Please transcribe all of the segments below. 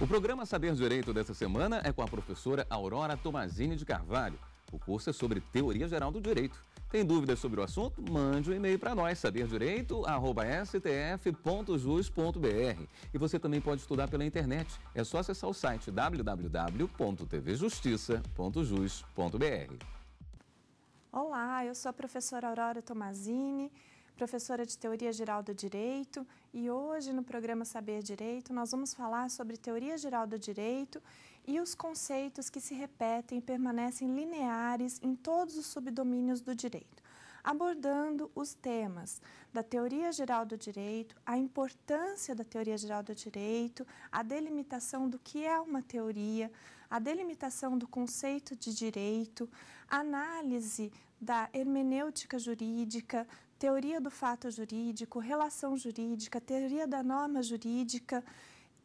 O programa Saber Direito dessa semana é com a professora Aurora Tomazini de Carvalho. O curso é sobre Teoria Geral do Direito. Tem dúvidas sobre o assunto? Mande um e-mail para nós, saberdireito.stf.jus.br. E você também pode estudar pela internet. É só acessar o site www.tvjustiça.jus.br. Olá, eu sou a professora Aurora Tomazini professora de Teoria Geral do Direito, e hoje no programa Saber Direito nós vamos falar sobre Teoria Geral do Direito e os conceitos que se repetem e permanecem lineares em todos os subdomínios do direito, abordando os temas da Teoria Geral do Direito, a importância da Teoria Geral do Direito, a delimitação do que é uma teoria, a delimitação do conceito de direito, análise da hermenêutica jurídica, teoria do fato jurídico, relação jurídica, teoria da norma jurídica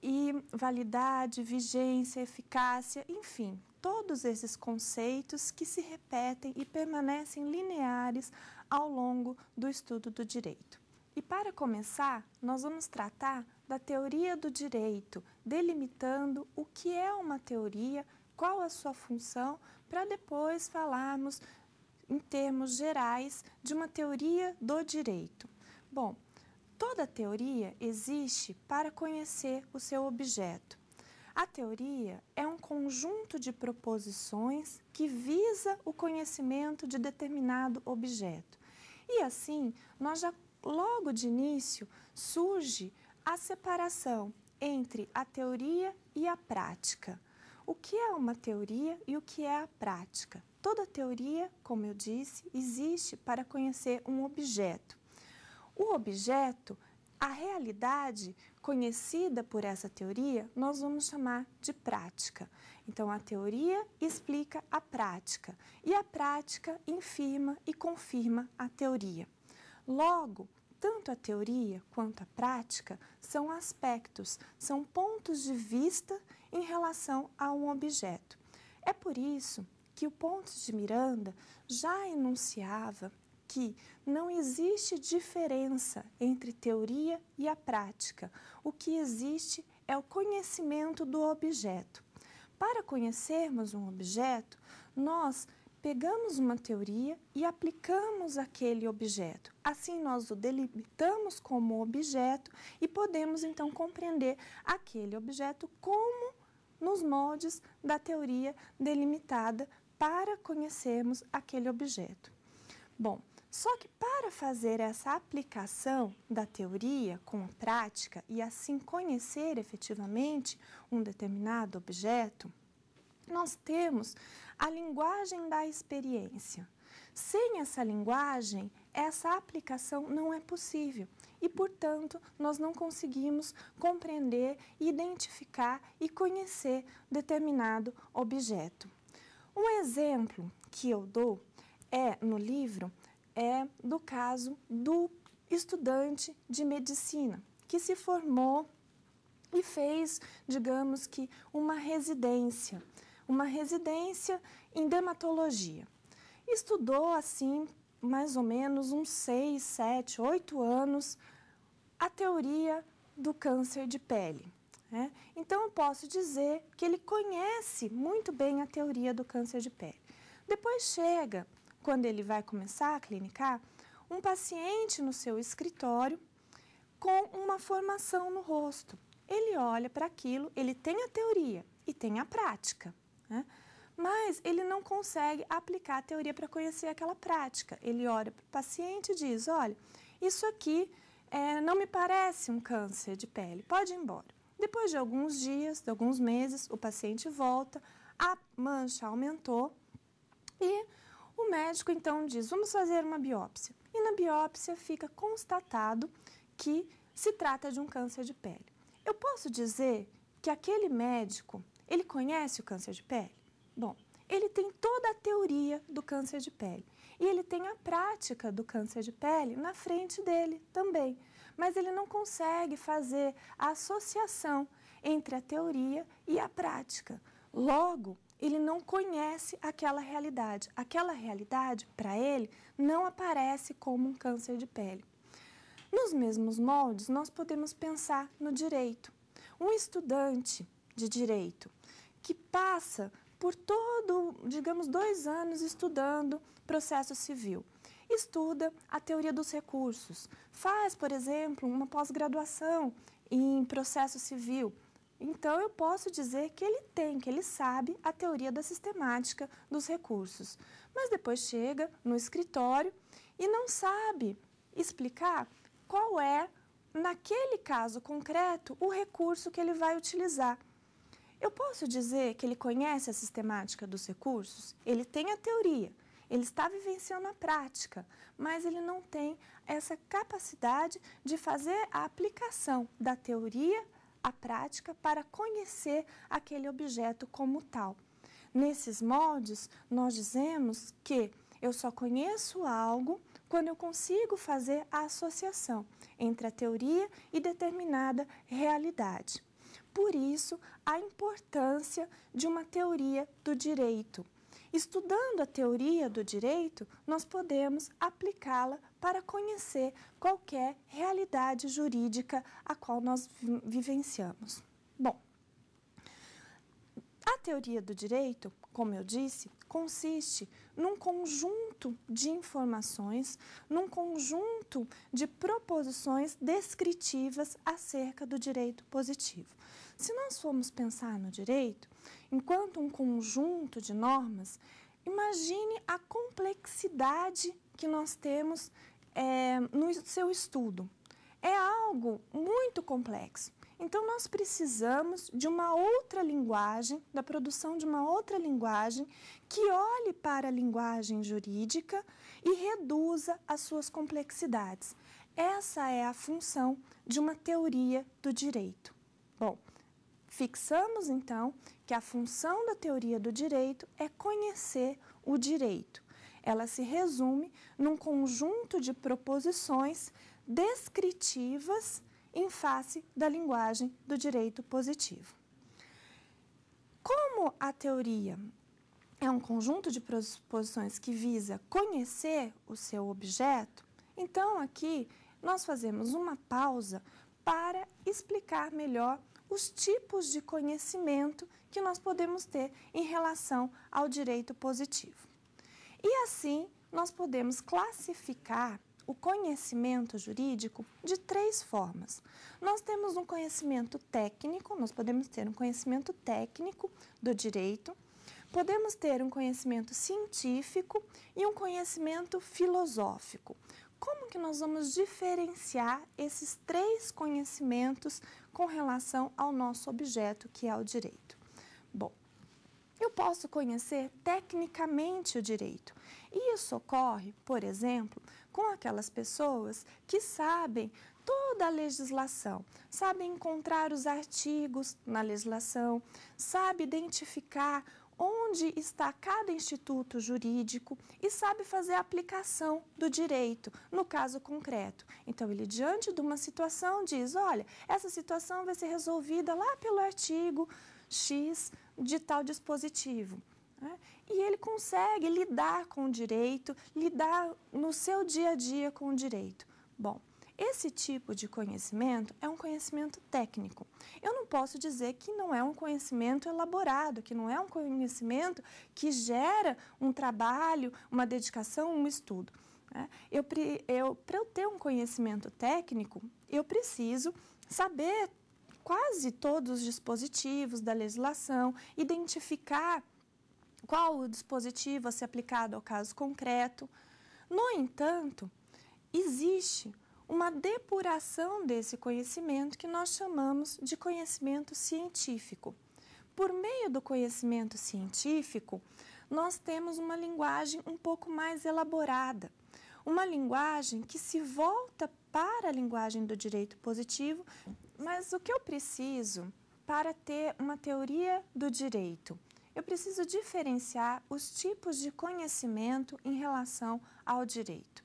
e validade, vigência, eficácia, enfim, todos esses conceitos que se repetem e permanecem lineares ao longo do estudo do direito. E para começar, nós vamos tratar da teoria do direito, delimitando o que é uma teoria, qual a sua função, para depois falarmos em termos gerais de uma teoria do direito? Bom, toda teoria existe para conhecer o seu objeto. A teoria é um conjunto de proposições que visa o conhecimento de determinado objeto. E assim, nós já logo de início surge a separação entre a teoria e a prática. O que é uma teoria e o que é a prática? Toda teoria, como eu disse, existe para conhecer um objeto. O objeto, a realidade conhecida por essa teoria, nós vamos chamar de prática. Então, a teoria explica a prática e a prática infirma e confirma a teoria. Logo, tanto a teoria quanto a prática são aspectos, são pontos de vista em relação a um objeto. É por isso que o Pontes de Miranda já enunciava que não existe diferença entre teoria e a prática. O que existe é o conhecimento do objeto. Para conhecermos um objeto, nós pegamos uma teoria e aplicamos aquele objeto. Assim, nós o delimitamos como objeto e podemos então compreender aquele objeto como nos moldes da teoria delimitada para conhecermos aquele objeto. Bom, só que para fazer essa aplicação da teoria com a prática e assim conhecer efetivamente um determinado objeto, nós temos a linguagem da experiência. Sem essa linguagem, essa aplicação não é possível e, portanto, nós não conseguimos compreender, identificar e conhecer determinado objeto. Um exemplo que eu dou é no livro é do caso do estudante de medicina que se formou e fez, digamos que, uma residência, uma residência em dermatologia. Estudou assim mais ou menos uns 6, 7, 8 anos a teoria do câncer de pele. Né? Então, eu posso dizer que ele conhece muito bem a teoria do câncer de pele. Depois chega, quando ele vai começar a clinicar, um paciente no seu escritório com uma formação no rosto. Ele olha para aquilo, ele tem a teoria e tem a prática, né? mas ele não consegue aplicar a teoria para conhecer aquela prática. Ele olha para o paciente e diz, olha, isso aqui é, não me parece um câncer de pele, pode ir embora. Depois de alguns dias, de alguns meses, o paciente volta, a mancha aumentou e o médico então diz: vamos fazer uma biópsia. E na biópsia fica constatado que se trata de um câncer de pele. Eu posso dizer que aquele médico, ele conhece o câncer de pele? Bom, ele tem toda a teoria do câncer de pele. E ele tem a prática do câncer de pele na frente dele também. Mas ele não consegue fazer a associação entre a teoria e a prática. Logo, ele não conhece aquela realidade. Aquela realidade, para ele, não aparece como um câncer de pele. Nos mesmos moldes, nós podemos pensar no direito. Um estudante de direito que passa por todo, digamos, dois anos estudando processo civil. Estuda a teoria dos recursos. Faz, por exemplo, uma pós-graduação em processo civil. Então, eu posso dizer que ele tem, que ele sabe a teoria da sistemática dos recursos. Mas depois chega no escritório e não sabe explicar qual é, naquele caso concreto, o recurso que ele vai utilizar. Eu posso dizer que ele conhece a sistemática dos recursos? Ele tem a teoria, ele está vivenciando a prática, mas ele não tem essa capacidade de fazer a aplicação da teoria à prática para conhecer aquele objeto como tal. Nesses moldes, nós dizemos que eu só conheço algo quando eu consigo fazer a associação entre a teoria e determinada realidade. Por isso, a importância de uma teoria do direito. Estudando a teoria do direito, nós podemos aplicá-la para conhecer qualquer realidade jurídica a qual nós vivenciamos. Bom, a teoria do direito, como eu disse, consiste num conjunto de informações, num conjunto de proposições descritivas acerca do direito positivo. Se nós formos pensar no direito, enquanto um conjunto de normas, imagine a complexidade que nós temos é, no seu estudo. É algo muito complexo. Então, nós precisamos de uma outra linguagem, da produção de uma outra linguagem que olhe para a linguagem jurídica e reduza as suas complexidades. Essa é a função de uma teoria do direito. Bom, Fixamos, então, que a função da teoria do direito é conhecer o direito. Ela se resume num conjunto de proposições descritivas em face da linguagem do direito positivo. Como a teoria é um conjunto de proposições que visa conhecer o seu objeto, então aqui nós fazemos uma pausa para explicar melhor os tipos de conhecimento que nós podemos ter em relação ao direito positivo. E assim, nós podemos classificar o conhecimento jurídico de três formas. Nós temos um conhecimento técnico, nós podemos ter um conhecimento técnico do direito, podemos ter um conhecimento científico e um conhecimento filosófico. Como que nós vamos diferenciar esses três conhecimentos com relação ao nosso objeto, que é o direito. Bom, eu posso conhecer tecnicamente o direito. E isso ocorre, por exemplo, com aquelas pessoas que sabem toda a legislação, sabem encontrar os artigos na legislação, sabe identificar onde está cada instituto jurídico e sabe fazer a aplicação do direito no caso concreto. Então, ele, diante de uma situação, diz: olha, essa situação vai ser resolvida lá pelo artigo X de tal dispositivo. Né? E ele consegue lidar com o direito, lidar no seu dia a dia com o direito. Bom, esse tipo de conhecimento é um conhecimento técnico. Eu não posso dizer que não é um conhecimento elaborado, que não é um conhecimento que gera um trabalho, uma dedicação, um estudo. Né? Eu, eu Para eu ter um conhecimento técnico, eu preciso saber quase todos os dispositivos da legislação, identificar qual o dispositivo a ser aplicado ao caso concreto. No entanto, existe uma depuração desse conhecimento que nós chamamos de conhecimento científico. Por meio do conhecimento científico, nós temos uma linguagem um pouco mais elaborada, uma linguagem que se volta para a linguagem do direito positivo, mas o que eu preciso para ter uma teoria do direito? Eu preciso diferenciar os tipos de conhecimento em relação ao direito.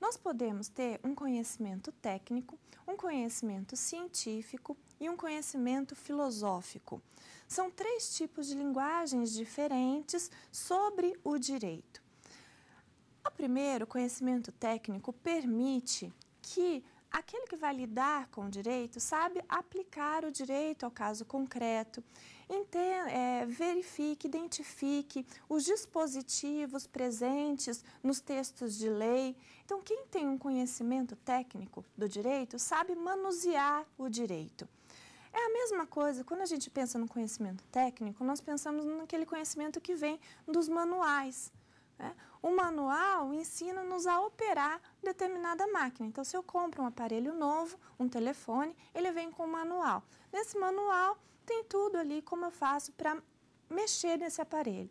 Nós podemos ter um conhecimento técnico, um conhecimento científico e um conhecimento filosófico. São três tipos de linguagens diferentes sobre o direito. O primeiro, conhecimento técnico, permite que aquele que vai lidar com o direito sabe aplicar o direito ao caso concreto, é, verifique, identifique os dispositivos presentes nos textos de lei, então, quem tem um conhecimento técnico do direito sabe manusear o direito. É a mesma coisa, quando a gente pensa no conhecimento técnico, nós pensamos naquele conhecimento que vem dos manuais. Né? O manual ensina-nos a operar determinada máquina. Então, se eu compro um aparelho novo, um telefone, ele vem com um manual. Nesse manual tem tudo ali como eu faço para mexer nesse aparelho.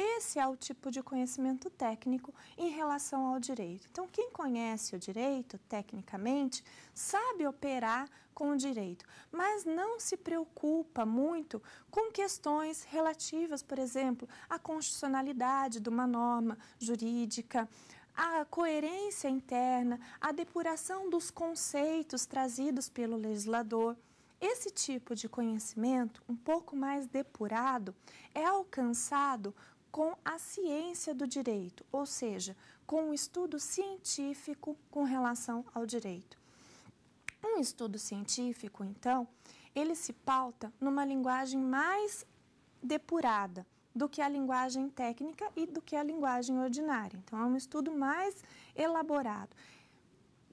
Esse é o tipo de conhecimento técnico em relação ao direito. Então, quem conhece o direito, tecnicamente, sabe operar com o direito, mas não se preocupa muito com questões relativas, por exemplo, à constitucionalidade de uma norma jurídica, a coerência interna, a depuração dos conceitos trazidos pelo legislador. Esse tipo de conhecimento, um pouco mais depurado, é alcançado com a ciência do direito, ou seja, com o um estudo científico com relação ao direito. Um estudo científico, então, ele se pauta numa linguagem mais depurada do que a linguagem técnica e do que a linguagem ordinária. Então, é um estudo mais elaborado.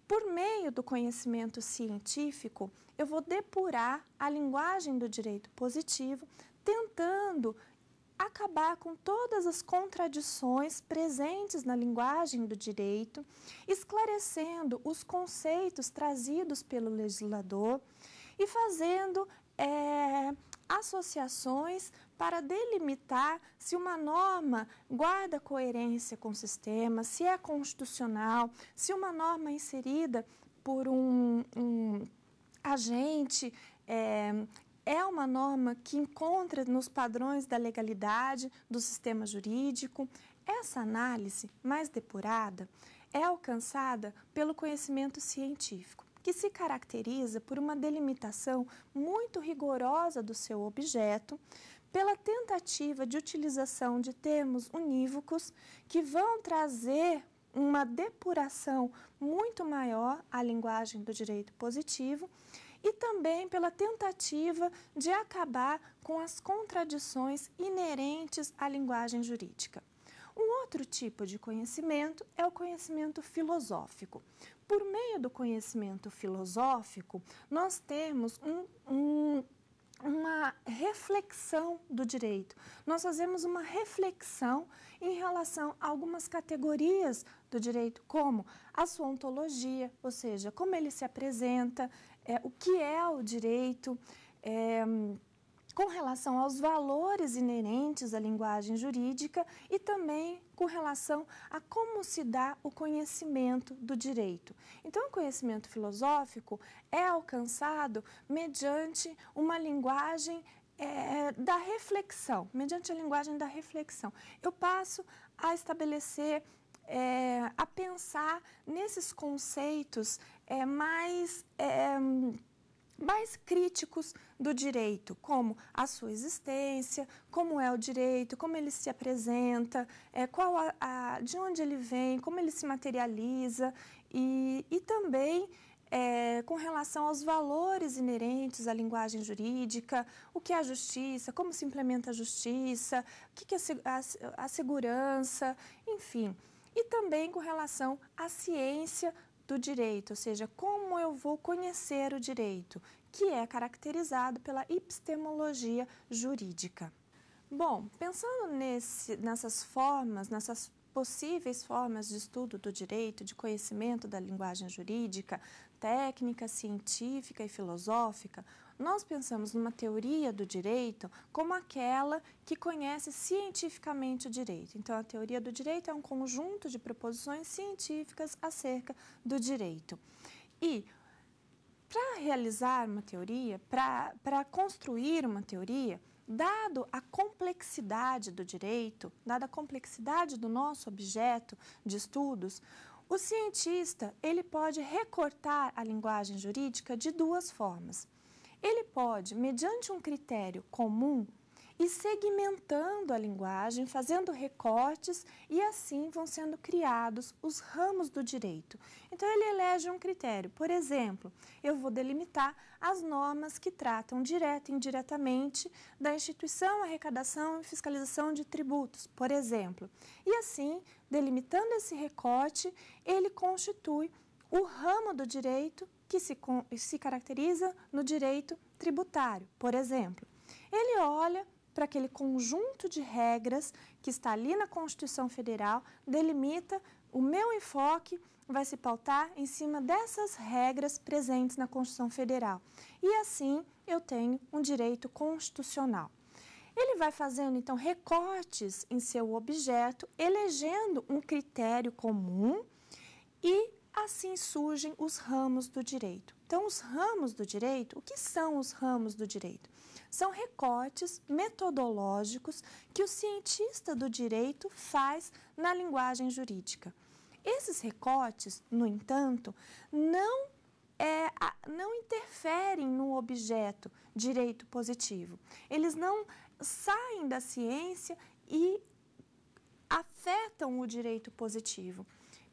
Por meio do conhecimento científico, eu vou depurar a linguagem do direito positivo, tentando acabar com todas as contradições presentes na linguagem do direito, esclarecendo os conceitos trazidos pelo legislador e fazendo é, associações para delimitar se uma norma guarda coerência com o sistema, se é constitucional, se uma norma é inserida por um, um agente é, é uma norma que encontra nos padrões da legalidade, do sistema jurídico. Essa análise mais depurada é alcançada pelo conhecimento científico, que se caracteriza por uma delimitação muito rigorosa do seu objeto, pela tentativa de utilização de termos unívocos que vão trazer uma depuração muito maior à linguagem do direito positivo e também pela tentativa de acabar com as contradições inerentes à linguagem jurídica. Um outro tipo de conhecimento é o conhecimento filosófico. Por meio do conhecimento filosófico, nós temos um, um, uma reflexão do direito. Nós fazemos uma reflexão em relação a algumas categorias do direito, como a sua ontologia, ou seja, como ele se apresenta, é, o que é o direito, é, com relação aos valores inerentes à linguagem jurídica e também com relação a como se dá o conhecimento do direito. Então, o conhecimento filosófico é alcançado mediante uma linguagem é, da reflexão, mediante a linguagem da reflexão. Eu passo a estabelecer é, a pensar nesses conceitos é, mais, é, mais críticos do direito, como a sua existência, como é o direito, como ele se apresenta, é, qual a, a, de onde ele vem, como ele se materializa e, e também é, com relação aos valores inerentes à linguagem jurídica, o que é a justiça, como se implementa a justiça, o que, é a, a, a segurança, enfim. E também com relação à ciência do direito, ou seja, como eu vou conhecer o direito, que é caracterizado pela epistemologia jurídica. Bom, pensando nesse, nessas formas, nessas possíveis formas de estudo do direito, de conhecimento da linguagem jurídica, técnica, científica e filosófica, nós pensamos numa teoria do direito como aquela que conhece cientificamente o direito. Então, a teoria do direito é um conjunto de proposições científicas acerca do direito. E para realizar uma teoria, para construir uma teoria, dado a complexidade do direito, dada a complexidade do nosso objeto de estudos, o cientista ele pode recortar a linguagem jurídica de duas formas. Ele pode, mediante um critério comum, e segmentando a linguagem, fazendo recortes e assim vão sendo criados os ramos do direito. Então ele elege um critério. Por exemplo, eu vou delimitar as normas que tratam direta e indiretamente da instituição, arrecadação e fiscalização de tributos, por exemplo. E assim, delimitando esse recorte, ele constitui o ramo do direito que se, se caracteriza no direito tributário, por exemplo. Ele olha para aquele conjunto de regras que está ali na Constituição Federal, delimita o meu enfoque vai se pautar em cima dessas regras presentes na Constituição Federal. E assim eu tenho um direito constitucional. Ele vai fazendo então recortes em seu objeto, elegendo um critério comum e Assim surgem os ramos do direito. Então, os ramos do direito, o que são os ramos do direito? São recortes metodológicos que o cientista do direito faz na linguagem jurídica. Esses recortes, no entanto, não, é, não interferem no objeto direito positivo. Eles não saem da ciência e afetam o direito positivo.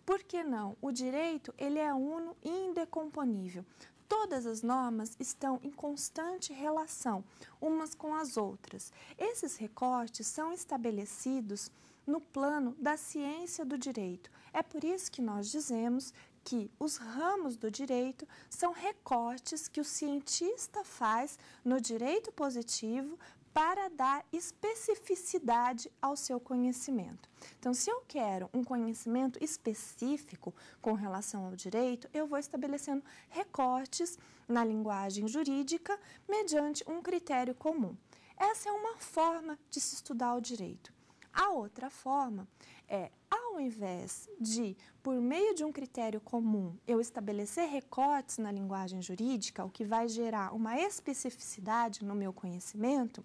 Por que não? O direito ele é uno e indecomponível. Todas as normas estão em constante relação umas com as outras. Esses recortes são estabelecidos no plano da ciência do direito. É por isso que nós dizemos que os ramos do direito são recortes que o cientista faz no direito positivo para dar especificidade ao seu conhecimento. Então, se eu quero um conhecimento específico com relação ao direito, eu vou estabelecendo recortes na linguagem jurídica mediante um critério comum. Essa é uma forma de se estudar o direito. A outra forma é a ao invés de, por meio de um critério comum, eu estabelecer recortes na linguagem jurídica, o que vai gerar uma especificidade no meu conhecimento,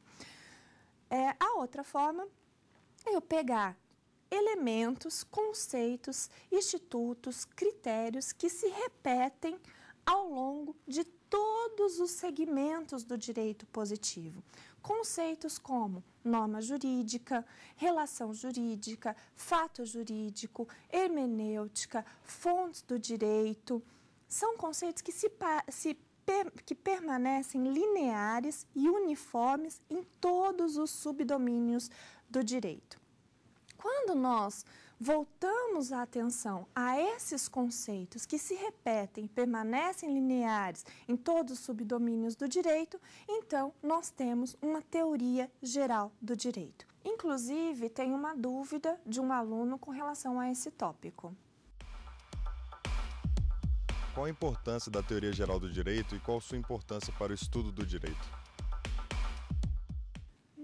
é, a outra forma é eu pegar elementos, conceitos, institutos, critérios que se repetem ao longo de todos os segmentos do direito positivo conceitos como norma jurídica, relação jurídica, fato jurídico, hermenêutica, fontes do direito. São conceitos que, se, se, que permanecem lineares e uniformes em todos os subdomínios do direito. Quando nós voltamos a atenção a esses conceitos que se repetem permanecem lineares em todos os subdomínios do direito, então nós temos uma teoria geral do direito. Inclusive, tem uma dúvida de um aluno com relação a esse tópico. Qual a importância da teoria geral do direito e qual sua importância para o estudo do direito?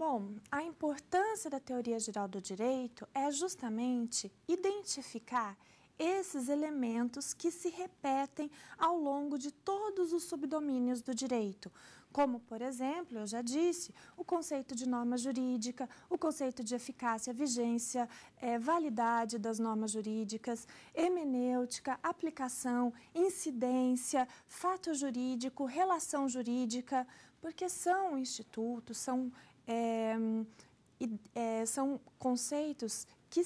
Bom, a importância da teoria geral do direito é justamente identificar esses elementos que se repetem ao longo de todos os subdomínios do direito, como, por exemplo, eu já disse, o conceito de norma jurídica, o conceito de eficácia, vigência, é, validade das normas jurídicas, hermenêutica, aplicação, incidência, fato jurídico, relação jurídica, porque são institutos, são é, hum, é, são conceitos que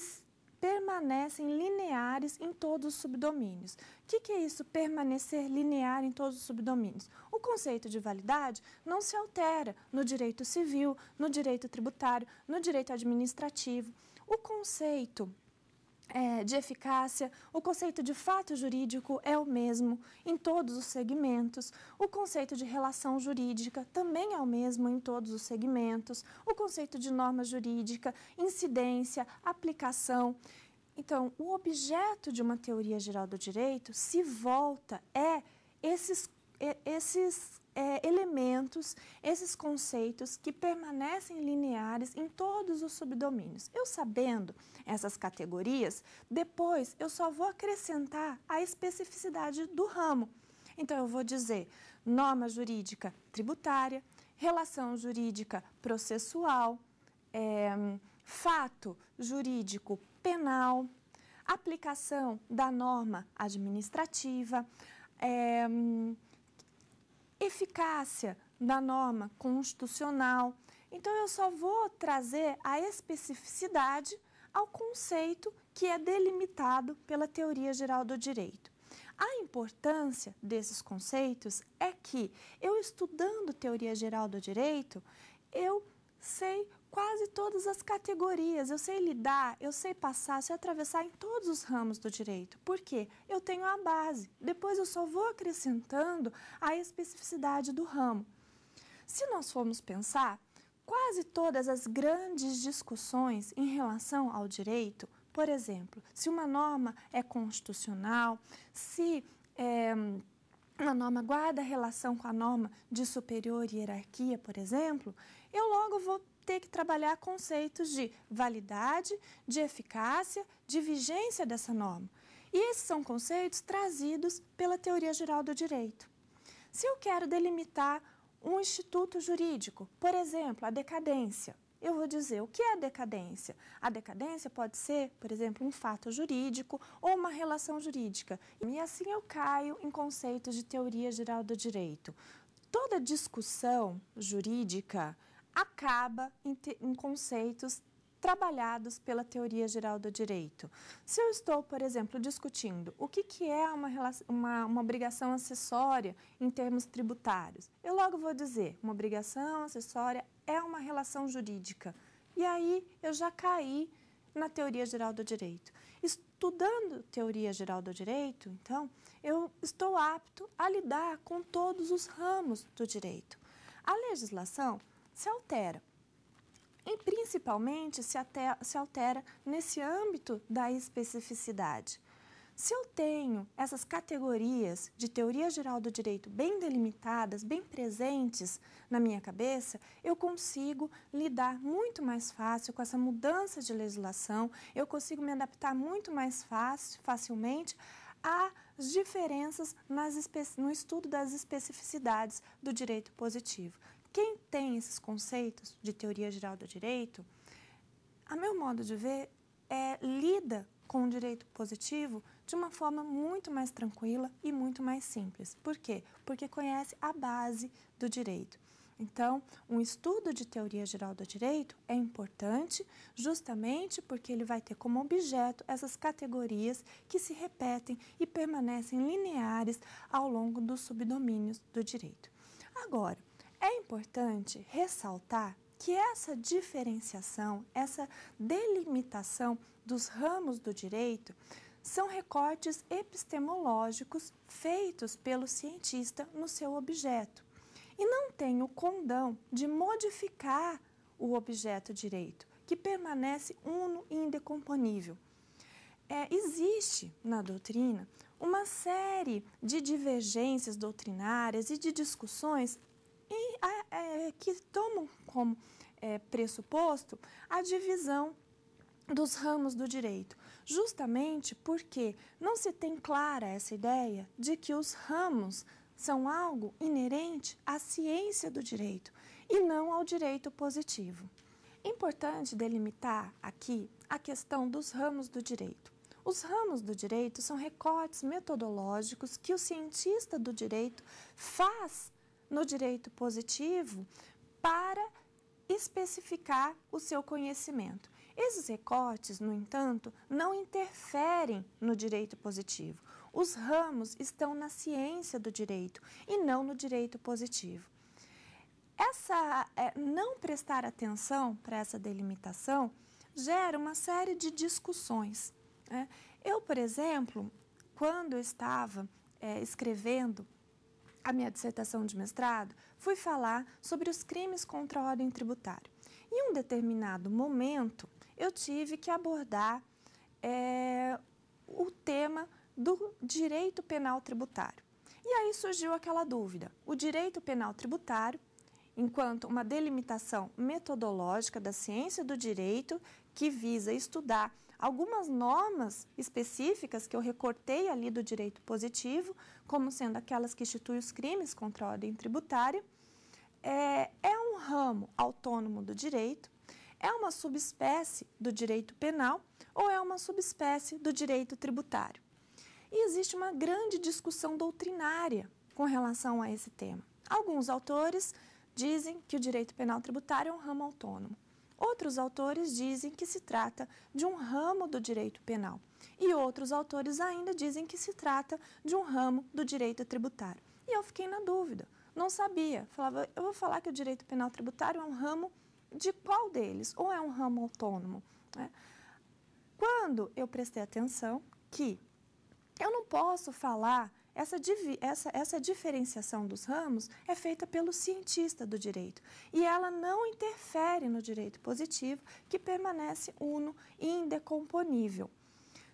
permanecem lineares em todos os subdomínios. O que, que, é isso, permanecer linear em todos os subdomínios? O conceito de validade não se altera no direito civil, no direito tributário, no direito administrativo. O conceito é, de eficácia, o conceito de fato jurídico é o mesmo em todos os segmentos, o conceito de relação jurídica também é o mesmo em todos os segmentos, o conceito de norma jurídica, incidência, aplicação. Então, o objeto de uma teoria geral do direito se volta é esses, é, esses é, elementos, esses conceitos que permanecem lineares em todos os subdomínios. Eu sabendo essas categorias, depois eu só vou acrescentar a especificidade do ramo. Então, eu vou dizer norma jurídica tributária, relação jurídica processual, é, fato jurídico penal, aplicação da norma administrativa, é, eficácia da norma constitucional. Então, eu só vou trazer a especificidade ao conceito que é delimitado pela teoria geral do direito. A importância desses conceitos é que eu, estudando teoria geral do direito, eu sei quase todas as categorias. Eu sei lidar, eu sei passar, sei atravessar em todos os ramos do direito. Por quê? Eu tenho a base. Depois eu só vou acrescentando a especificidade do ramo. Se nós formos pensar, quase todas as grandes discussões em relação ao direito, por exemplo, se uma norma é constitucional, se é, uma norma guarda relação com a norma de superior hierarquia, por exemplo, eu logo vou ter que trabalhar conceitos de validade, de eficácia, de vigência dessa norma. E esses são conceitos trazidos pela teoria geral do direito. Se eu quero delimitar um instituto jurídico, por exemplo, a decadência, eu vou dizer o que é a decadência. A decadência pode ser, por exemplo, um fato jurídico ou uma relação jurídica. E assim eu caio em conceitos de teoria geral do direito. Toda discussão jurídica acaba em, te, em conceitos trabalhados pela teoria geral do direito. Se eu estou, por exemplo, discutindo o que, que é uma, uma, uma, obrigação acessória em termos tributários, eu logo vou dizer, uma obrigação acessória é uma relação jurídica. E aí eu já caí na teoria geral do direito. Estudando teoria geral do direito, então, eu estou apto a lidar com todos os ramos do direito. A legislação se altera. E principalmente se, até, se altera nesse âmbito da especificidade. Se eu tenho essas categorias de teoria geral do direito bem delimitadas, bem presentes na minha cabeça, eu consigo lidar muito mais fácil com essa mudança de legislação, eu consigo me adaptar muito mais fácil, facilmente às diferenças nas, no estudo das especificidades do direito positivo quem tem esses conceitos de teoria geral do direito, a meu modo de ver, é, lida com o direito positivo de uma forma muito mais tranquila e muito mais simples. Por quê? Porque conhece a base do direito. Então, um estudo de teoria geral do direito é importante justamente porque ele vai ter como objeto essas categorias que se repetem e permanecem lineares ao longo dos subdomínios do direito. Agora, importante ressaltar que essa diferenciação, essa delimitação dos ramos do direito são recortes epistemológicos feitos pelo cientista no seu objeto e não tem o condão de modificar o objeto direito, que permanece uno e indecomponível. É, existe na doutrina uma série de divergências doutrinárias e de discussões é, que tomam como é, pressuposto a divisão dos ramos do direito, justamente porque não se tem clara essa ideia de que os ramos são algo inerente à ciência do direito e não ao direito positivo. Importante delimitar aqui a questão dos ramos do direito. Os ramos do direito são recortes metodológicos que o cientista do direito faz no direito positivo para especificar o seu conhecimento. Esses recortes, no entanto, não interferem no direito positivo. Os ramos estão na ciência do direito e não no direito positivo. Essa é, não prestar atenção para essa delimitação gera uma série de discussões. Né? Eu, por exemplo, quando eu estava é, escrevendo a minha dissertação de mestrado, fui falar sobre os crimes contra a ordem tributária. Em um determinado momento, eu tive que abordar é, o tema do direito penal tributário. E aí surgiu aquela dúvida: o direito penal tributário, enquanto uma delimitação metodológica da ciência do direito que visa estudar algumas normas específicas que eu recortei ali do direito positivo, como sendo aquelas que instituem os crimes contra a ordem tributária, é, é um ramo autônomo do direito, é uma subespécie do direito penal ou é uma subespécie do direito tributário. E existe uma grande discussão doutrinária com relação a esse tema. Alguns autores dizem que o direito penal tributário é um ramo autônomo. Outros autores dizem que se trata de um ramo do direito penal e outros autores ainda dizem que se trata de um ramo do direito tributário. E eu fiquei na dúvida, não sabia. Falava, eu vou falar que o direito penal tributário é um ramo de qual deles? Ou é um ramo autônomo? Né? Quando eu prestei atenção que eu não posso falar essa, essa, essa diferenciação dos ramos é feita pelo cientista do direito e ela não interfere no direito positivo, que permanece uno e indecomponível.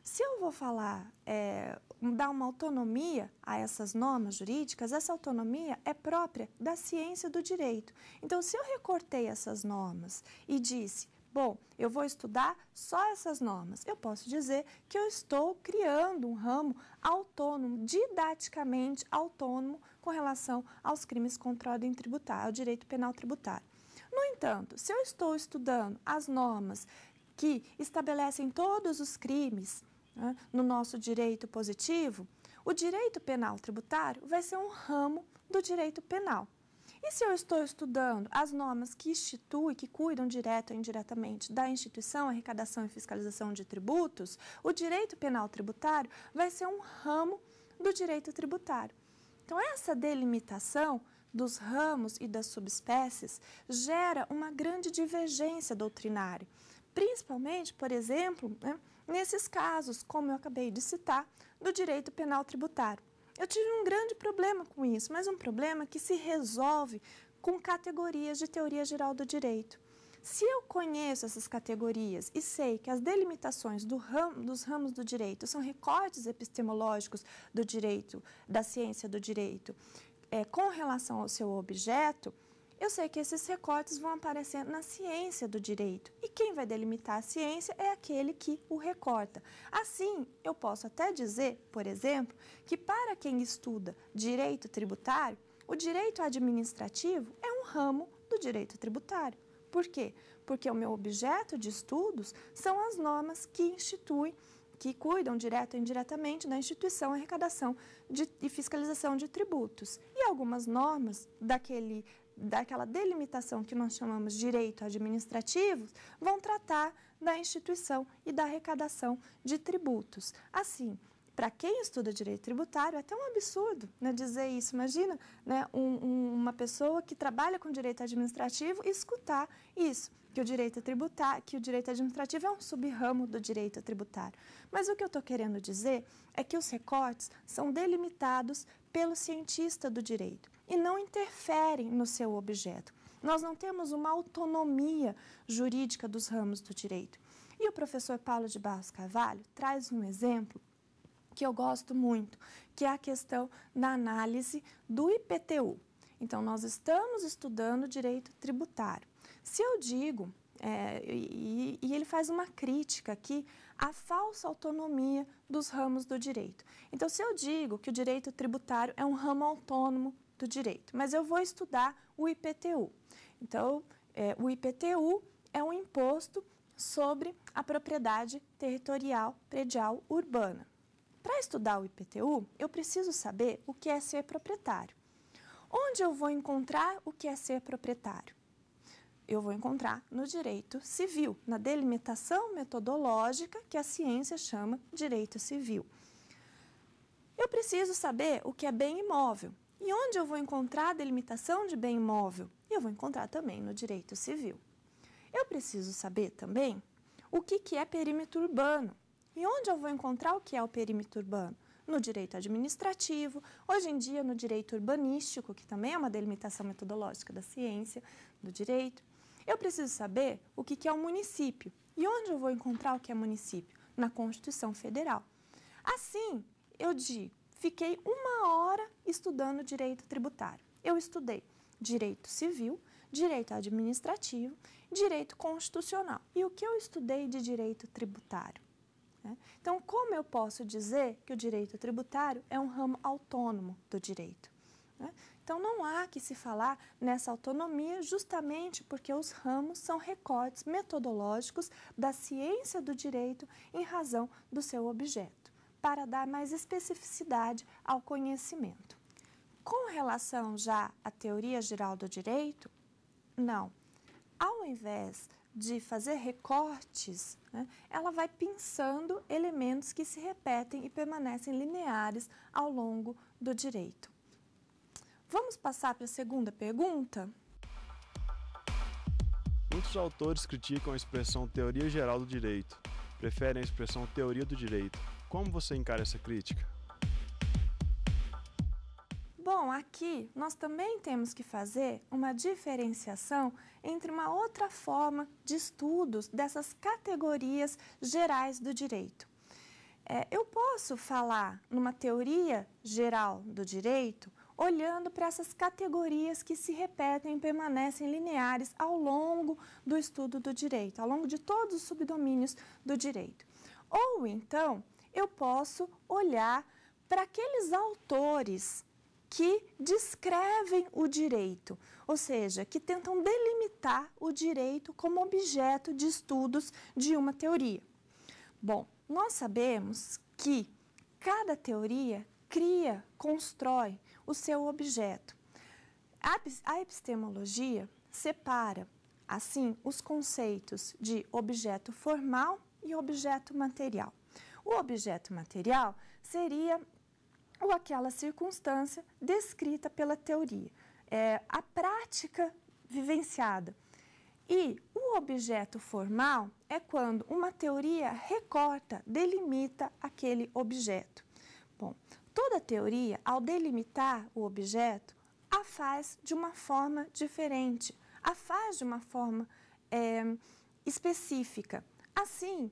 Se eu vou falar, é, dar uma autonomia a essas normas jurídicas, essa autonomia é própria da ciência do direito. Então, se eu recortei essas normas e disse bom, eu vou estudar só essas normas. Eu posso dizer que eu estou criando um ramo autônomo, didaticamente autônomo com relação aos crimes contra a ordem tributária, ao direito penal tributário. No entanto, se eu estou estudando as normas que estabelecem todos os crimes né, no nosso direito positivo, o direito penal tributário vai ser um ramo do direito penal. E se eu estou estudando as normas que instituem, que cuidam direta ou indiretamente da instituição, arrecadação e fiscalização de tributos, o direito penal tributário vai ser um ramo do direito tributário. Então, essa delimitação dos ramos e das subespécies gera uma grande divergência doutrinária, principalmente, por exemplo, né, nesses casos, como eu acabei de citar, do direito penal tributário. Eu tive um grande problema com isso, mas um problema que se resolve com categorias de teoria geral do direito. Se eu conheço essas categorias e sei que as delimitações do dos ramos do direito são recortes epistemológicos do direito, da ciência do direito, é, com relação ao seu objeto, eu sei que esses recortes vão aparecer na ciência do direito e quem vai delimitar a ciência é aquele que o recorta. Assim, eu posso até dizer, por exemplo, que para quem estuda direito tributário, o direito administrativo é um ramo do direito tributário. Por quê? Porque o meu objeto de estudos são as normas que instituem que cuidam direta ou indiretamente da instituição arrecadação de, e fiscalização de tributos. E algumas normas daquele daquela delimitação que nós chamamos de direito administrativo, vão tratar da instituição e da arrecadação de tributos. Assim, para quem estuda direito tributário, é até um absurdo né, dizer isso. Imagina né, um, um, uma pessoa que trabalha com direito administrativo escutar isso, que o direito tributário, que o direito administrativo é um subramo do direito tributário. Mas o que eu estou querendo dizer é que os recortes são delimitados pelo cientista do direito e não interferem no seu objeto. Nós não temos uma autonomia jurídica dos ramos do direito. E o professor Paulo de Barros Carvalho traz um exemplo que eu gosto muito, que é a questão da análise do IPTU. Então, nós estamos estudando direito tributário. Se eu digo, é, e, e ele faz uma crítica aqui, à falsa autonomia dos ramos do direito. Então, se eu digo que o direito tributário é um ramo autônomo do direito, mas eu vou estudar o IPTU. Então, é, o IPTU é um imposto sobre a propriedade territorial predial urbana. Para estudar o IPTU, eu preciso saber o que é ser proprietário. Onde eu vou encontrar o que é ser proprietário? Eu vou encontrar no direito civil, na delimitação metodológica que a ciência chama direito civil. Eu preciso saber o que é bem imóvel. E onde eu vou encontrar a delimitação de bem imóvel? Eu vou encontrar também no direito civil. Eu preciso saber também o que, que é perímetro urbano. E onde eu vou encontrar o que é o perímetro urbano? No direito administrativo, hoje em dia no direito urbanístico, que também é uma delimitação metodológica da ciência, do direito. Eu preciso saber o que, que é o município. E onde eu vou encontrar o que é município? Na Constituição Federal. Assim, eu digo fiquei uma hora estudando direito tributário. Eu estudei direito civil, direito administrativo, direito constitucional. E o que eu estudei de direito tributário? Né? Então, como eu posso dizer que o direito tributário é um ramo autônomo do direito? Né? Então, não há que se falar nessa autonomia justamente porque os ramos são recortes metodológicos da ciência do direito em razão do seu objeto para dar mais especificidade ao conhecimento. Com relação já à teoria geral do direito, não. Ao invés de fazer recortes, né, ela vai pensando elementos que se repetem e permanecem lineares ao longo do direito. Vamos passar para a segunda pergunta? Muitos autores criticam a expressão teoria geral do direito, preferem a expressão teoria do direito como você encara essa crítica? Bom, aqui nós também temos que fazer uma diferenciação entre uma outra forma de estudos dessas categorias gerais do direito. É, eu posso falar numa teoria geral do direito olhando para essas categorias que se repetem e permanecem lineares ao longo do estudo do direito, ao longo de todos os subdomínios do direito. Ou então, eu posso olhar para aqueles autores que descrevem o direito, ou seja, que tentam delimitar o direito como objeto de estudos de uma teoria. Bom, nós sabemos que cada teoria cria, constrói o seu objeto. A epistemologia separa, assim, os conceitos de objeto formal e objeto material. O objeto material seria ou aquela circunstância descrita pela teoria, é, a prática vivenciada. E o objeto formal é quando uma teoria recorta, delimita aquele objeto. Bom, toda teoria, ao delimitar o objeto, a faz de uma forma diferente, a faz de uma forma é, específica. Assim,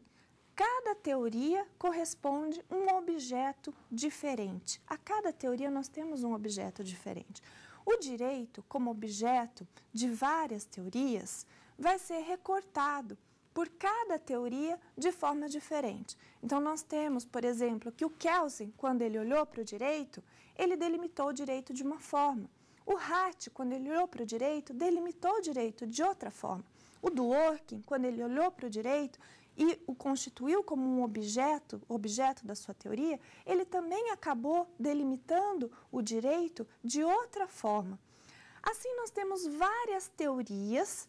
cada teoria corresponde um objeto diferente. A cada teoria nós temos um objeto diferente. O direito, como objeto de várias teorias, vai ser recortado por cada teoria de forma diferente. Então, nós temos, por exemplo, que o Kelsen, quando ele olhou para o direito, ele delimitou o direito de uma forma. O Hart, quando ele olhou para o direito, delimitou o direito de outra forma. O Dworkin, quando ele olhou para o direito, e o constituiu como um objeto, objeto da sua teoria, ele também acabou delimitando o direito de outra forma. Assim, nós temos várias teorias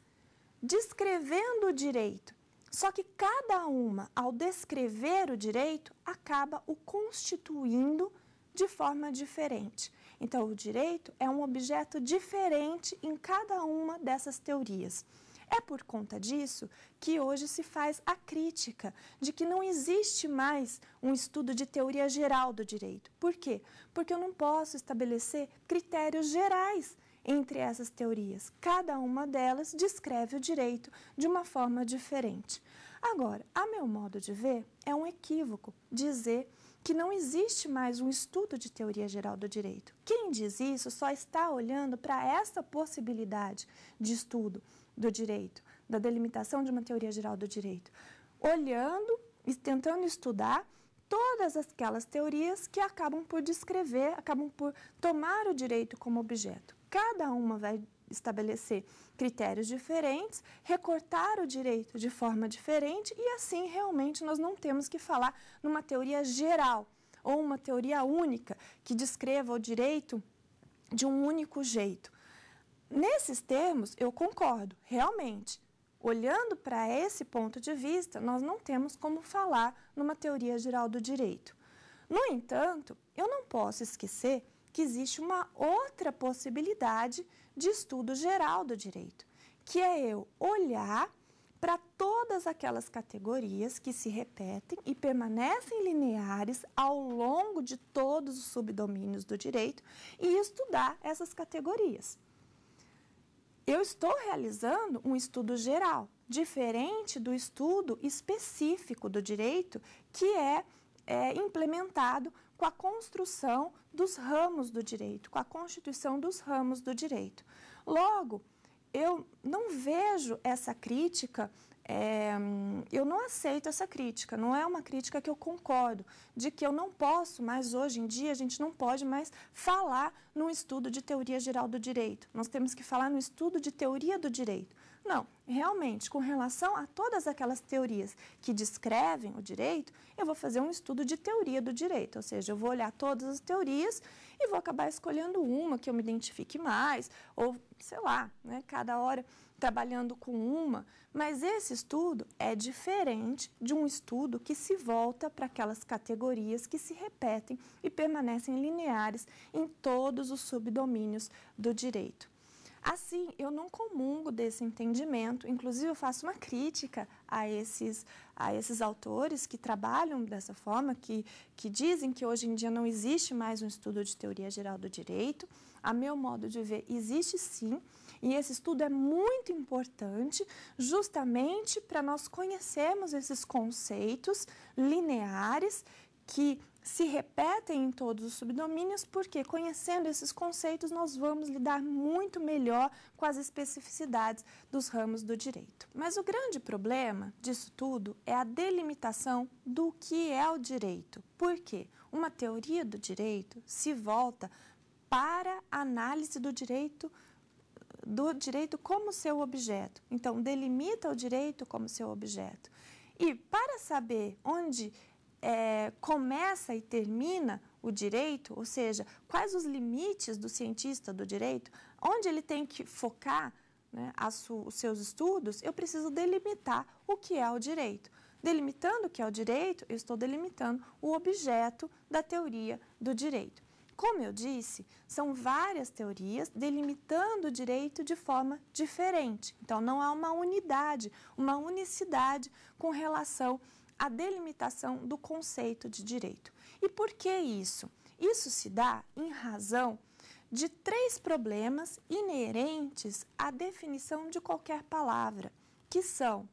descrevendo o direito, só que cada uma, ao descrever o direito, acaba o constituindo de forma diferente. Então, o direito é um objeto diferente em cada uma dessas teorias. É por conta disso que hoje se faz a crítica de que não existe mais um estudo de teoria geral do direito. Por quê? Porque eu não posso estabelecer critérios gerais entre essas teorias. Cada uma delas descreve o direito de uma forma diferente. Agora, a meu modo de ver, é um equívoco dizer que não existe mais um estudo de teoria geral do direito. Quem diz isso só está olhando para essa possibilidade de estudo do direito, da delimitação de uma teoria geral do direito, olhando e tentando estudar todas aquelas teorias que acabam por descrever, acabam por tomar o direito como objeto. Cada uma vai estabelecer critérios diferentes, recortar o direito de forma diferente e assim realmente nós não temos que falar numa teoria geral ou uma teoria única que descreva o direito de um único jeito. Nesses termos, eu concordo, realmente. Olhando para esse ponto de vista, nós não temos como falar numa teoria geral do direito. No entanto, eu não posso esquecer que existe uma outra possibilidade de estudo geral do direito, que é eu olhar para todas aquelas categorias que se repetem e permanecem lineares ao longo de todos os subdomínios do direito e estudar essas categorias eu estou realizando um estudo geral, diferente do estudo específico do direito, que é, é, implementado com a construção dos ramos do direito, com a constituição dos ramos do direito. Logo, eu não vejo essa crítica é, eu não aceito essa crítica, não é uma crítica que eu concordo, de que eu não posso mais, hoje em dia, a gente não pode mais falar num estudo de teoria geral do direito, nós temos que falar no estudo de teoria do direito. Não, realmente, com relação a todas aquelas teorias que descrevem o direito, eu vou fazer um estudo de teoria do direito, ou seja, eu vou olhar todas as teorias e vou acabar escolhendo uma que eu me identifique mais, ou sei lá, né, cada hora trabalhando com uma, mas esse estudo é diferente de um estudo que se volta para aquelas categorias que se repetem e permanecem lineares em todos os subdomínios do direito. Assim, eu não comungo desse entendimento, inclusive eu faço uma crítica a esses, a esses autores que trabalham dessa forma, que, que dizem que hoje em dia não existe mais um estudo de teoria geral do direito. A meu modo de ver, existe sim, e esse estudo é muito importante justamente para nós conhecermos esses conceitos lineares que se repetem em todos os subdomínios, porque conhecendo esses conceitos nós vamos lidar muito melhor com as especificidades dos ramos do direito. Mas o grande problema disso tudo é a delimitação do que é o direito. Por quê? Uma teoria do direito se volta para a análise do direito do direito como seu objeto. Então delimita o direito como seu objeto. E para saber onde é, começa e termina o direito, ou seja, quais os limites do cientista do direito, onde ele tem que focar né, os seus estudos, eu preciso delimitar o que é o direito. Delimitando o que é o direito, eu estou delimitando o objeto da teoria do direito. Como eu disse, são várias teorias delimitando o direito de forma diferente. Então, não há uma unidade, uma unicidade com relação a delimitação do conceito de direito. E por que isso? Isso se dá em razão de três problemas inerentes à definição de qualquer palavra, que são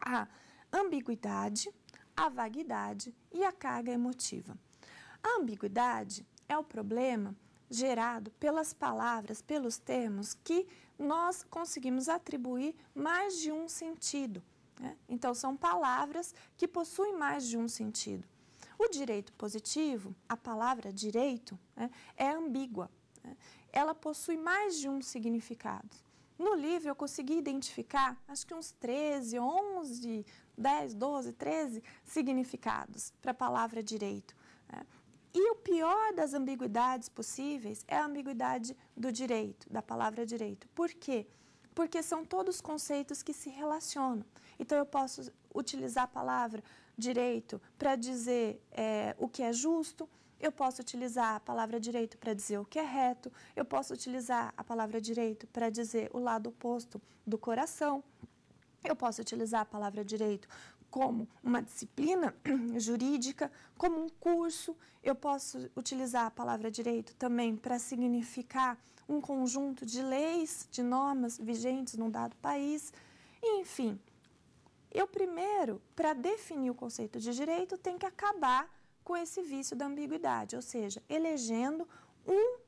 a ambiguidade, a vaguidade e a carga emotiva. A ambiguidade é o problema gerado pelas palavras, pelos termos que nós conseguimos atribuir mais de um sentido, né? Então, são palavras que possuem mais de um sentido. O direito positivo, a palavra direito, né, é ambígua. Né? Ela possui mais de um significado. No livro eu consegui identificar, acho que uns 13, 11, 10, 12, 13 significados para a palavra direito. Né? E o pior das ambiguidades possíveis é a ambiguidade do direito, da palavra direito. Por quê? Porque são todos conceitos que se relacionam. Então, eu posso utilizar a palavra direito para dizer é, o que é justo, eu posso utilizar a palavra direito para dizer o que é reto, eu posso utilizar a palavra direito para dizer o lado oposto do coração, eu posso utilizar a palavra direito como uma disciplina jurídica, como um curso, eu posso utilizar a palavra direito também para significar um conjunto de leis, de normas vigentes num dado país, enfim eu primeiro, para definir o conceito de direito, tem que acabar com esse vício da ambiguidade, ou seja, elegendo um,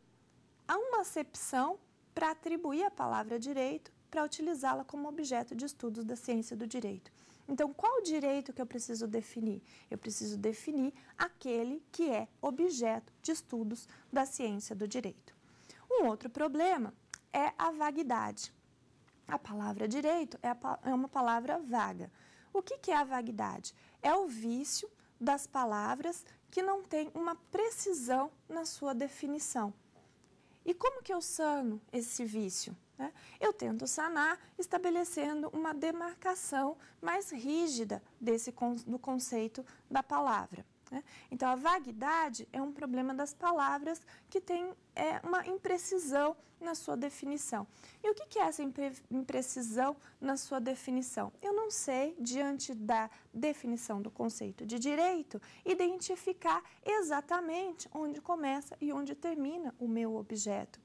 uma acepção para atribuir a palavra direito para utilizá-la como objeto de estudos da ciência do direito. Então, qual direito que eu preciso definir? Eu preciso definir aquele que é objeto de estudos da ciência do direito. Um outro problema é a vaguidade. A palavra direito é, a, é uma palavra vaga. O que, que é a vaguidade? É o vício das palavras que não tem uma precisão na sua definição. E como que eu sano esse vício? Né? Eu tento sanar estabelecendo uma demarcação mais rígida desse, do conceito da palavra. Né? Então, a vaguidade é um problema das palavras que tem é, uma imprecisão na sua definição. E o que, que é essa impre imprecisão na sua definição? Eu não sei, diante da definição do conceito de direito, identificar exatamente onde começa e onde termina o meu objeto.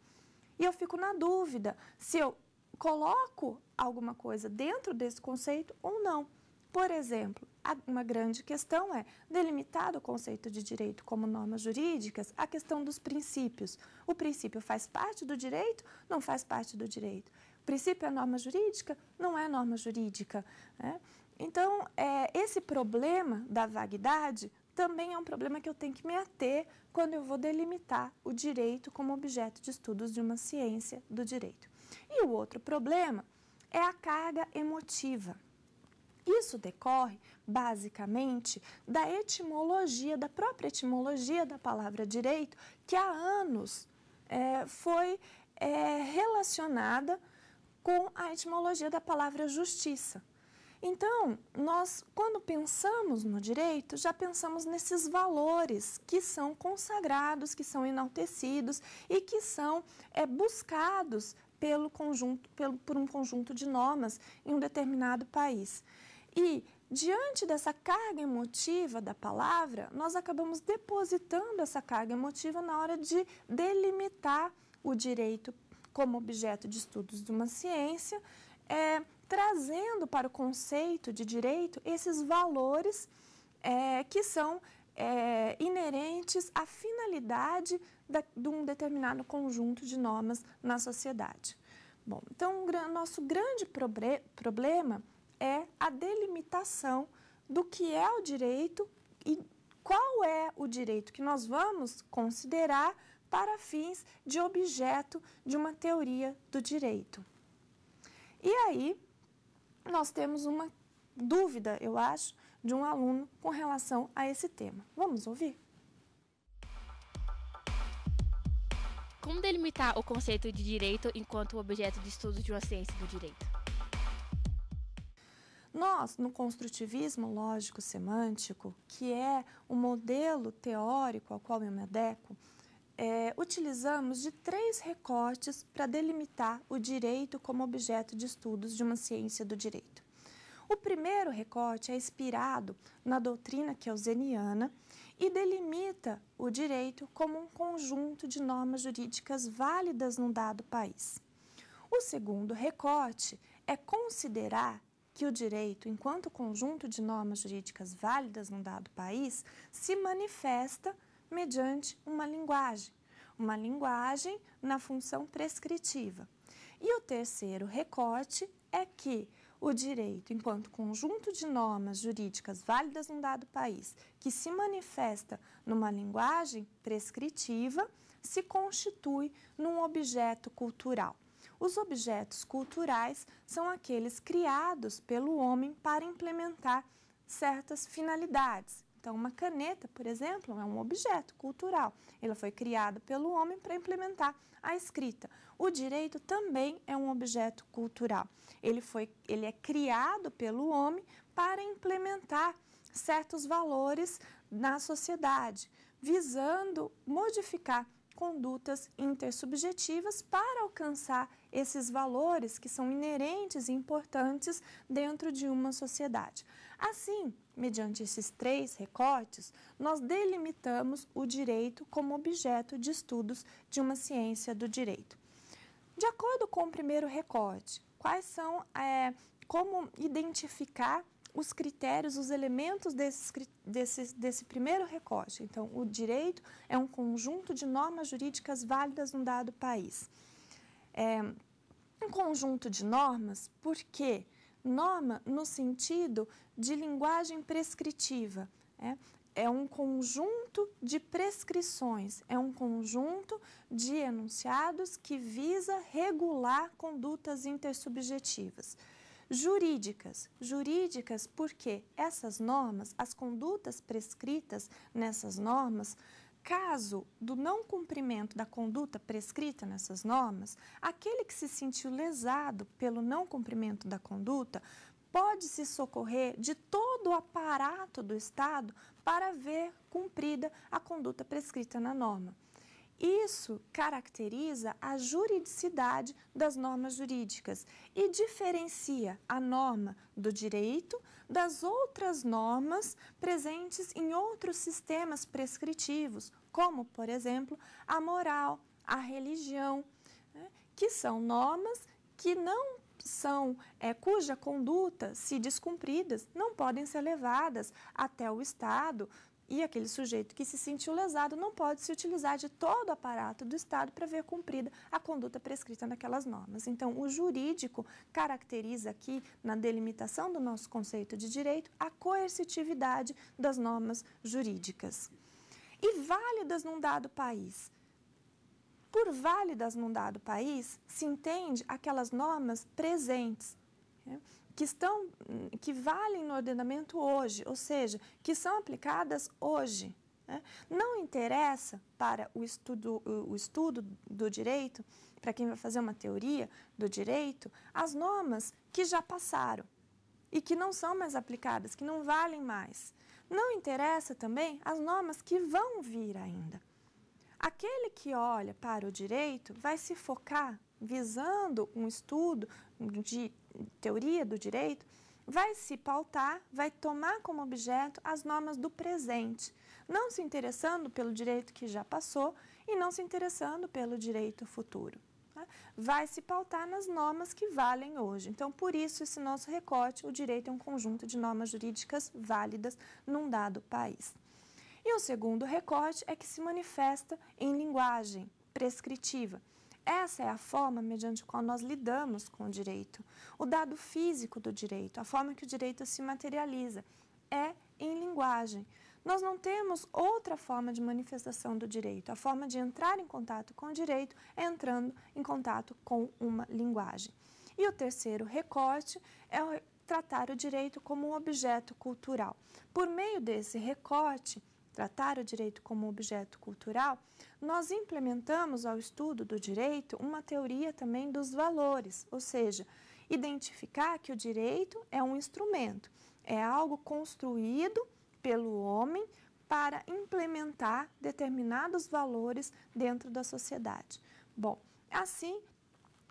E eu fico na dúvida se eu coloco alguma coisa dentro desse conceito ou não. Por exemplo, uma grande questão é delimitar o conceito de direito como normas jurídicas, a questão dos princípios. O princípio faz parte do direito? Não faz parte do direito. O princípio é norma jurídica? Não é norma jurídica. Né? Então, é, esse problema da vaguidade também é um problema que eu tenho que me ater quando eu vou delimitar o direito como objeto de estudos de uma ciência do direito. E o outro problema é a carga emotiva. Isso decorre, basicamente, da etimologia, da própria etimologia da palavra direito, que há anos é, foi é, relacionada com a etimologia da palavra justiça. Então, nós, quando pensamos no direito, já pensamos nesses valores que são consagrados, que são enaltecidos e que são é, buscados pelo conjunto, pelo, por um conjunto de normas em um determinado país. E diante dessa carga emotiva da palavra, nós acabamos depositando essa carga emotiva na hora de delimitar o direito como objeto de estudos de uma ciência, é, trazendo para o conceito de direito esses valores é, que são é, inerentes à finalidade da, de um determinado conjunto de normas na sociedade. Bom, então, o nosso grande problema é a delimitação do que é o direito e qual é o direito que nós vamos considerar para fins de objeto de uma teoria do direito. E aí, nós temos uma dúvida, eu acho, de um aluno com relação a esse tema. Vamos ouvir? Como delimitar o conceito de direito enquanto objeto de estudo de uma ciência do direito? Nós, no construtivismo lógico semântico, que é o modelo teórico ao qual eu me adequo, é, utilizamos de três recortes para delimitar o direito como objeto de estudos de uma ciência do direito. O primeiro recorte é inspirado na doutrina keuseniana e delimita o direito como um conjunto de normas jurídicas válidas num dado país. O segundo recorte é considerar que o direito, enquanto conjunto de normas jurídicas válidas num dado país, se manifesta mediante uma linguagem, uma linguagem na função prescritiva. E o terceiro recorte é que o direito, enquanto conjunto de normas jurídicas válidas num dado país, que se manifesta numa linguagem prescritiva, se constitui num objeto cultural. Os objetos culturais são aqueles criados pelo homem para implementar certas finalidades. Então, uma caneta, por exemplo, é um objeto cultural. Ela foi criada pelo homem para implementar a escrita. O direito também é um objeto cultural. Ele, foi, ele é criado pelo homem para implementar certos valores na sociedade, visando modificar condutas intersubjetivas para alcançar esses valores que são inerentes e importantes dentro de uma sociedade. Assim, mediante esses três recortes, nós delimitamos o direito como objeto de estudos de uma ciência do direito. De acordo com o primeiro recorte, quais são é, como identificar os critérios, os elementos desses, desse, desse primeiro recorte. Então, o direito é um conjunto de normas jurídicas válidas num dado país. É um conjunto de normas, porque norma no sentido de linguagem prescritiva. É, é um conjunto de prescrições, é um conjunto de enunciados que visa regular condutas intersubjetivas. Jurídicas. Jurídicas porque essas normas, as condutas prescritas nessas normas, caso do não cumprimento da conduta prescrita nessas normas, aquele que se sentiu lesado pelo não cumprimento da conduta pode se socorrer de todo o aparato do Estado para ver cumprida a conduta prescrita na norma. Isso caracteriza a juridicidade das normas jurídicas e diferencia a norma do direito das outras normas presentes em outros sistemas prescritivos, como, por exemplo, a moral, a religião, né, que são normas que não são é, cuja conduta, se descumpridas, não podem ser levadas até o Estado e aquele sujeito que se sentiu lesado não pode se utilizar de todo o aparato do Estado para ver cumprida a conduta prescrita naquelas normas. Então, o jurídico caracteriza aqui, na delimitação do nosso conceito de direito, a coercitividade das normas jurídicas. E válidas num dado país. Por válidas num dado país, se entende aquelas normas presentes. Né? que estão que valem no ordenamento hoje, ou seja, que são aplicadas hoje. Né? Não interessa para o estudo, o estudo do direito, para quem vai fazer uma teoria do direito, as normas que já passaram e que não são mais aplicadas, que não valem mais. Não interessa também as normas que vão vir ainda. Aquele que olha para o direito vai se focar visando um estudo de teoria do direito, vai se pautar, vai tomar como objeto as normas do presente, não se interessando pelo direito que já passou e não se interessando pelo direito futuro. Né? Vai se pautar nas normas que valem hoje. Então, por isso, esse nosso recorte, o direito é um conjunto de normas jurídicas válidas num dado país. E o segundo recorte é que se manifesta em linguagem prescritiva. Essa é a forma mediante a qual nós lidamos com o direito. O dado físico do direito, a forma que o direito se materializa, é em linguagem. Nós não temos outra forma de manifestação do direito. A forma de entrar em contato com o direito é entrando em contato com uma linguagem. E o terceiro recorte é tratar o direito como um objeto cultural. Por meio desse recorte, tratar o direito como objeto cultural, nós implementamos ao estudo do direito uma teoria também dos valores, ou seja, identificar que o direito é um instrumento, é algo construído pelo homem para implementar determinados valores dentro da sociedade. Bom, assim,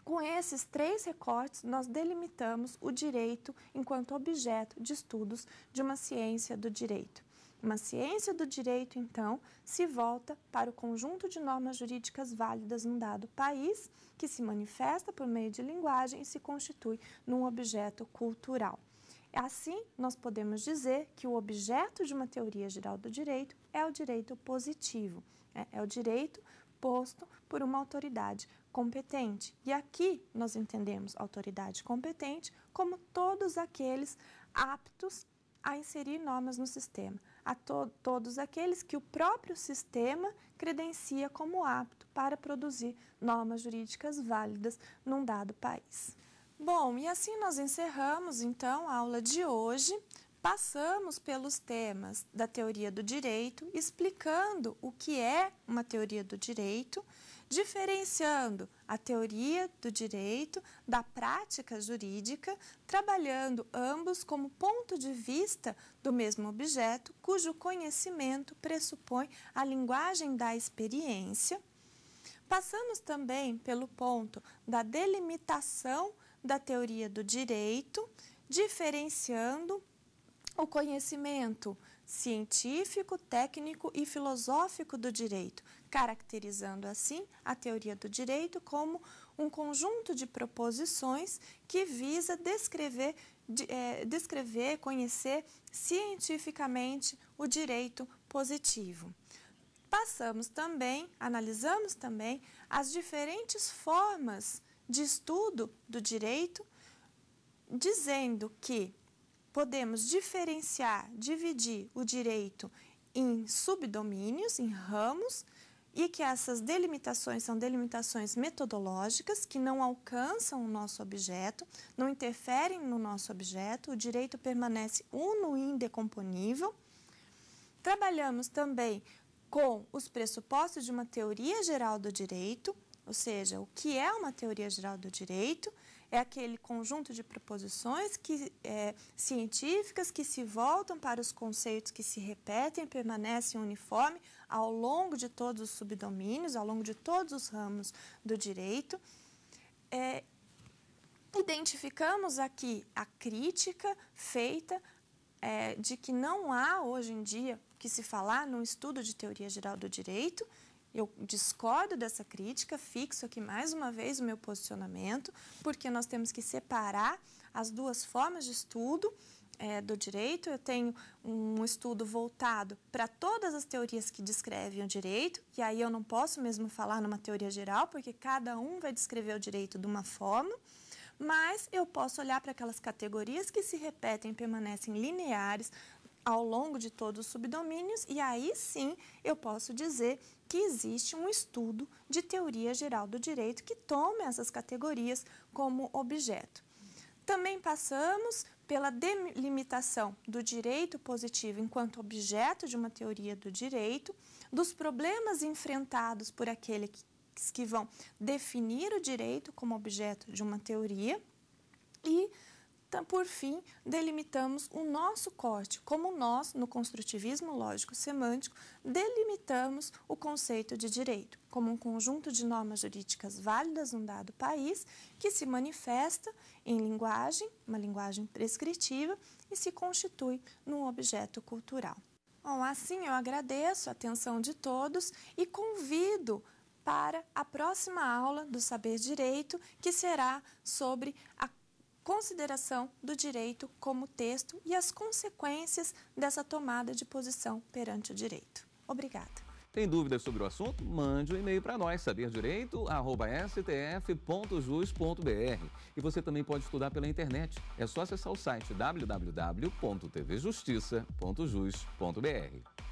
com esses três recortes, nós delimitamos o direito enquanto objeto de estudos de uma ciência do direito. Uma ciência do direito, então, se volta para o conjunto de normas jurídicas válidas num dado país, que se manifesta por meio de linguagem e se constitui num objeto cultural. Assim, nós podemos dizer que o objeto de uma teoria geral do direito é o direito positivo, né? é o direito posto por uma autoridade competente. E aqui nós entendemos autoridade competente como todos aqueles aptos a inserir normas no sistema, a to todos aqueles que o próprio sistema credencia como apto para produzir normas jurídicas válidas num dado país. Bom, e assim nós encerramos então a aula de hoje. Passamos pelos temas da teoria do direito, explicando o que é uma teoria do direito diferenciando a teoria do direito da prática jurídica, trabalhando ambos como ponto de vista do mesmo objeto, cujo conhecimento pressupõe a linguagem da experiência. Passamos também pelo ponto da delimitação da teoria do direito, diferenciando o conhecimento científico, técnico e filosófico do direito, caracterizando assim a teoria do direito como um conjunto de proposições que visa descrever, de, é, descrever conhecer cientificamente o direito positivo passamos também, analisamos também as diferentes formas de estudo do direito, dizendo que podemos diferenciar, dividir o direito em subdomínios, em ramos, e que essas delimitações são delimitações metodológicas que não alcançam o nosso objeto, não interferem no nosso objeto, o direito permanece uno e indecomponível. Trabalhamos também com os pressupostos de uma teoria geral do direito, ou seja, o que é uma teoria geral do direito é aquele conjunto de proposições que, é, científicas que se voltam para os conceitos que se repetem, permanecem uniformes ao longo de todos os subdomínios, ao longo de todos os ramos do direito. É, identificamos aqui a crítica feita é, de que não há hoje em dia que se falar num estudo de teoria geral do direito. Eu discordo dessa crítica, fixo aqui mais uma vez o meu posicionamento, porque nós temos que separar as duas formas de estudo é, do direito, eu tenho um estudo voltado para todas as teorias que descrevem o direito, e aí eu não posso mesmo falar numa teoria geral, porque cada um vai descrever o direito de uma forma, mas eu posso olhar para aquelas categorias que se repetem, permanecem lineares ao longo de todos os subdomínios, e aí sim eu posso dizer que existe um estudo de teoria geral do direito que tome essas categorias como objeto. Também passamos pela delimitação do direito positivo enquanto objeto de uma teoria do direito, dos problemas enfrentados por aqueles que vão definir o direito como objeto de uma teoria e então, por fim, delimitamos o nosso corte, como nós, no construtivismo lógico-semântico, delimitamos o conceito de direito, como um conjunto de normas jurídicas válidas num dado país que se manifesta em linguagem, uma linguagem prescritiva, e se constitui num objeto cultural. Bom, assim eu agradeço a atenção de todos e convido para a próxima aula do Saber Direito, que será sobre a consideração do direito como texto e as consequências dessa tomada de posição perante o direito. Obrigada. Tem dúvidas sobre o assunto? Mande um e-mail para nós, saberdireito.stf.jus.br. E você também pode estudar pela internet. É só acessar o site www.tvjustiça.jus.br.